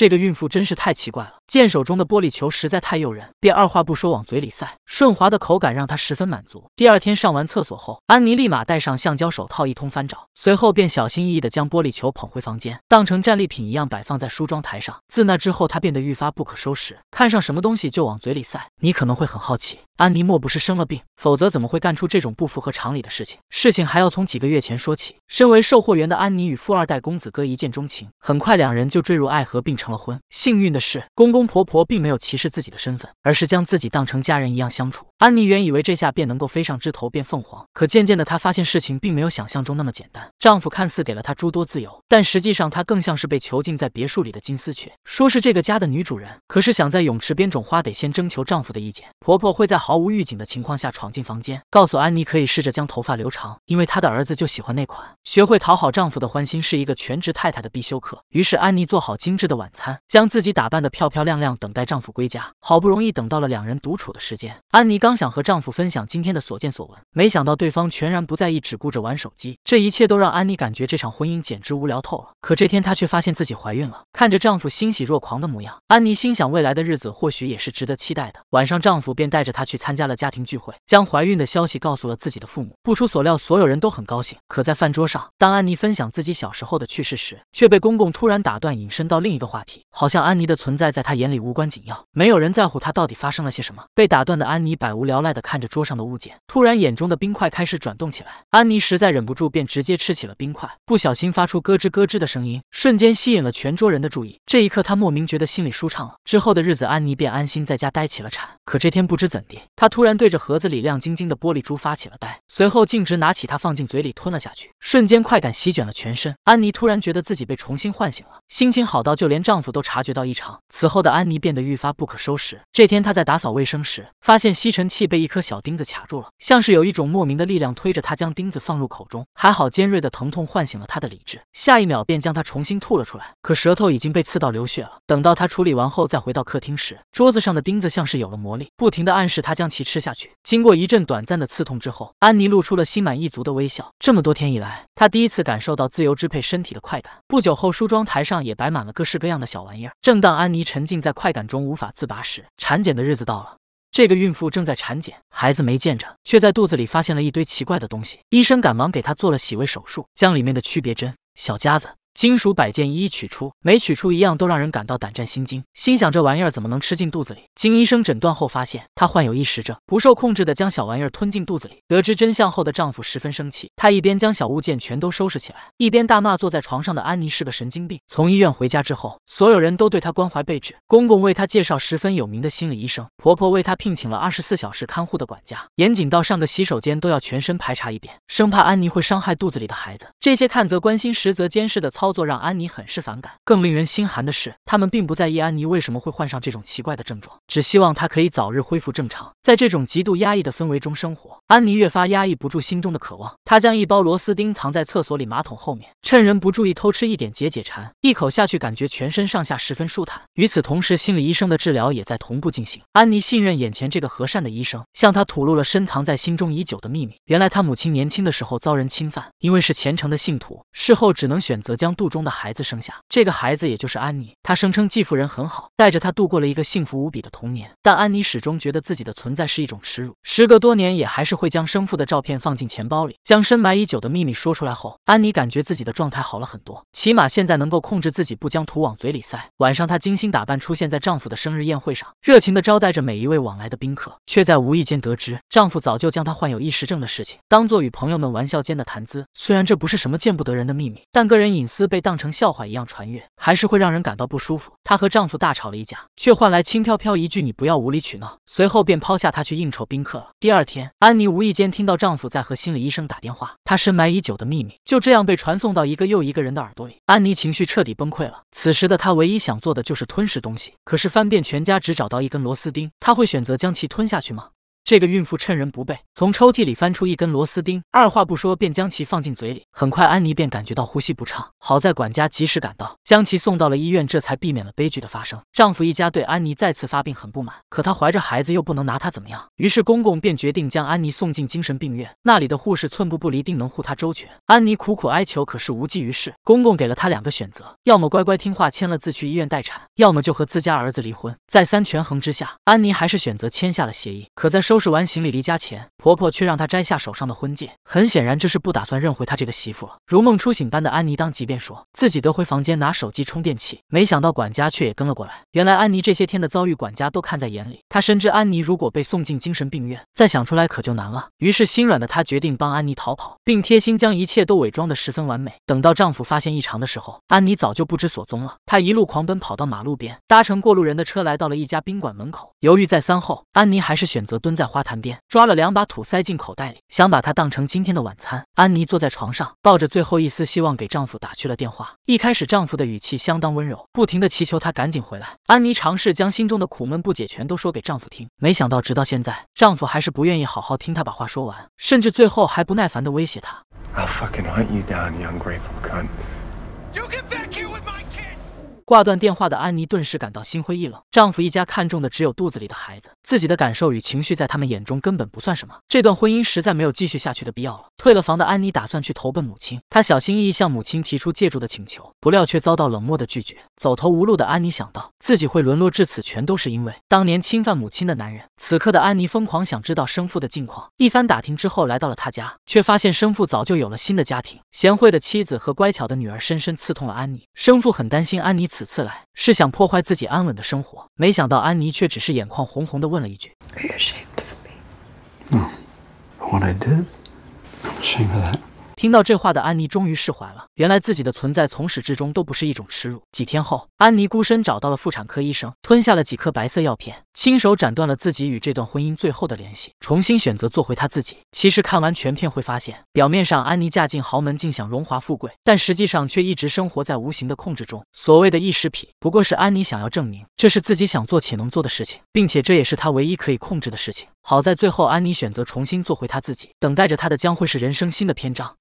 这个孕妇真是太奇怪了，见手中的玻璃球实在太诱人，便二话不说往嘴里塞。顺滑的口感让她十分满足。第二天上完厕所后，安妮立马戴上橡胶手套一通翻找，随后便小心翼翼地将玻璃球捧回房间，当成战利品一样摆放在梳妆台上。自那之后，她变得愈发不可收拾，看上什么东西就往嘴里塞。你可能会很好奇，安妮莫不是生了病，否则怎么会干出这种不符合常理的事情？事情还要从几个月前说起。身为售货员的安妮与富二代公子哥一见钟情，很快两人就坠入爱河，并成。了婚，幸运的是，公公婆婆并没有歧视自己的身份，而是将自己当成家人一样相处。安妮原以为这下便能够飞上枝头变凤凰，可渐渐的，她发现事情并没有想象中那么简单。丈夫看似给了她诸多自由，但实际上她更像是被囚禁在别墅里的金丝雀。说是这个家的女主人，可是想在泳池边种花，得先征求丈夫的意见。婆婆会在毫无预警的情况下闯进房间，告诉安妮可以试着将头发留长，因为她的儿子就喜欢那款。学会讨好丈夫的欢心是一个全职太太的必修课。于是安妮做好精致的晚餐，将自己打扮得漂漂亮亮，等待丈夫归家。好不容易等到了两人独处的时间，安妮刚想和丈夫分享今天的所见所闻，没想到对方全然不在意，只顾着玩手机。这一切都让。安妮感觉这场婚姻简直无聊透了，可这天她却发现自己怀孕了。看着丈夫欣喜若狂的模样，安妮心想未来的日子或许也是值得期待的。晚上，丈夫便带着她去参加了家庭聚会，将怀孕的消息告诉了自己的父母。不出所料，所有人都很高兴。可在饭桌上，当安妮分享自己小时候的趣事时，却被公公突然打断，引申到另一个话题，好像安妮的存在在他眼里无关紧要，没有人在乎她到底发生了些什么。被打断的安妮百无聊赖地看着桌上的物件，突然眼中的冰块开始转动起来。安妮实在忍不住，便直接吃起。起了冰块，不小心发出咯吱咯吱的声音，瞬间吸引了全桌人的注意。这一刻，他莫名觉得心里舒畅了。之后的日子，安妮便安心在家待起了产。可这天不知怎地，她突然对着盒子里亮晶晶的玻璃珠发起了呆，随后径直拿起它放进嘴里吞了下去，瞬间快感席卷了全身。安妮突然觉得自己被重新唤醒了，心情好到就连丈夫都察觉到异常。此后的安妮变得愈发不可收拾。这天，她在打扫卫生时发现吸尘器被一颗小钉子卡住了，像是有一种莫名的力量推着她将钉子放入口中，还好尖锐的。疼痛唤醒了他的理智，下一秒便将他重新吐了出来。可舌头已经被刺到流血了。等到他处理完后再回到客厅时，桌子上的钉子像是有了魔力，不停地暗示他将其吃下去。经过一阵短暂的刺痛之后，安妮露出了心满意足的微笑。这么多天以来，她第一次感受到自由支配身体的快感。不久后，梳妆台上也摆满了各式各样的小玩意儿。正当安妮沉浸在快感中无法自拔时，产检的日子到了。这个孕妇正在产检，孩子没见着，却在肚子里发现了一堆奇怪的东西。医生赶忙给她做了洗胃手术，将里面的区别针、小夹子。金属摆件一一取出，每取出一样都让人感到胆战心惊，心想这玩意儿怎么能吃进肚子里？经医生诊断后发现，她患有异食症，不受控制的将小玩意儿吞进肚子里。得知真相后的丈夫十分生气，他一边将小物件全都收拾起来，一边大骂坐在床上的安妮是个神经病。从医院回家之后，所有人都对她关怀备至，公公为她介绍十分有名的心理医生，婆婆为她聘请了二十四小时看护的管家，严谨到上个洗手间都要全身排查一遍，生怕安妮会伤害肚子里的孩子。这些看则关心，实则监视的。操作让安妮很是反感。更令人心寒的是，他们并不在意安妮为什么会患上这种奇怪的症状，只希望她可以早日恢复正常。在这种极度压抑的氛围中生活，安妮越发压抑不住心中的渴望。她将一包螺丝钉藏在厕所里马桶后面，趁人不注意偷吃一点解解馋。一口下去，感觉全身上下十分舒坦。与此同时，心理医生的治疗也在同步进行。安妮信任眼前这个和善的医生，向他吐露了深藏在心中已久的秘密。原来，他母亲年轻的时候遭人侵犯，因为是虔诚的信徒，事后只能选择将。肚中的孩子生下，这个孩子也就是安妮。她声称继父人很好，带着她度过了一个幸福无比的童年。但安妮始终觉得自己的存在是一种耻辱，时隔多年也还是会将生父的照片放进钱包里。将深埋已久的秘密说出来后，安妮感觉自己的状态好了很多，起码现在能够控制自己不将土往嘴里塞。晚上，她精心打扮，出现在丈夫的生日宴会上，热情地招待着每一位往来的宾客，却在无意间得知丈夫早就将她患有意识症的事情当做与朋友们玩笑间的谈资。虽然这不是什么见不得人的秘密，但个人隐私。被当成笑话一样传阅，还是会让人感到不舒服。她和丈夫大吵了一架，却换来轻飘飘一句“你不要无理取闹”，随后便抛下她去应酬宾客了。第二天，安妮无意间听到丈夫在和心理医生打电话，她深埋已久的秘密就这样被传送到一个又一个人的耳朵里。安妮情绪彻底崩溃了，此时的她唯一想做的就是吞食东西。可是翻遍全家，只找到一根螺丝钉，她会选择将其吞下去吗？这个孕妇趁人不备，从抽屉里翻出一根螺丝钉，二话不说便将其放进嘴里。很快，安妮便感觉到呼吸不畅。好在管家及时赶到，将其送到了医院，这才避免了悲剧的发生。丈夫一家对安妮再次发病很不满，可她怀着孩子又不能拿她怎么样。于是公公便决定将安妮送进精神病院，那里的护士寸步不离，定能护她周全。安妮苦苦哀求，可是无济于事。公公给了她两个选择：要么乖乖听话签了字去医院待产，要么就和自家儿子离婚。再三权衡之下，安妮还是选择签下了协议。可在收收拾完行李离家前，婆婆却让她摘下手上的婚戒。很显然，这是不打算认回她这个媳妇了。如梦初醒般的安妮当即便说自己得回房间拿手机充电器。没想到管家却也跟了过来。原来安妮这些天的遭遇，管家都看在眼里。他深知安妮如果被送进精神病院，再想出来可就难了。于是心软的他决定帮安妮逃跑，并贴心将一切都伪装的十分完美。等到丈夫发现异常的时候，安妮早就不知所踪了。她一路狂奔，跑到马路边，搭乘过路人的车来到了一家宾馆门口。犹豫再三后，安妮还是选择蹲在。花坛边抓了两把土塞进口袋里，想把它当成今天的晚餐。安妮坐在床上，抱着最后一丝希望给丈夫打去了电话。一开始，丈夫的语气相当温柔，不停的祈求她赶紧回来。安妮尝试将心中的苦闷不解全都说给丈夫听，没想到直到现在，丈夫还是不愿意好好听她把话说完，甚至最后还不耐烦的威胁 cunt. 挂断电话的安妮顿时感到心灰意冷，丈夫一家看重的只有肚子里的孩子，自己的感受与情绪在他们眼中根本不算什么。这段婚姻实在没有继续下去的必要了。退了房的安妮打算去投奔母亲，她小心翼翼向母亲提出借住的请求，不料却遭到冷漠的拒绝。走投无路的安妮想到自己会沦落至此，全都是因为当年侵犯母亲的男人。此刻的安妮疯狂想知道生父的近况，一番打听之后来到了他家，却发现生父早就有了新的家庭，贤惠的妻子和乖巧的女儿深深刺痛了安妮。生父很担心安妮此。此次来是想破坏自己安稳的生活，没想到安妮却只是眼眶红红的问了一句。听到这话的安妮终于释怀了，原来自己的存在从始至终都不是一种耻辱。几天后，安妮孤身找到了妇产科医生，吞下了几颗白色药片，亲手斩断了自己与这段婚姻最后的联系，重新选择做回她自己。其实看完全片会发现，表面上安妮嫁进豪门，尽享荣华富贵，但实际上却一直生活在无形的控制中。所谓的意识品，不过是安妮想要证明这是自己想做且能做的事情，并且这也是她唯一可以控制的事情。好在最后，安妮选择重新做回她自己，等待着她的将会是人生新的篇章。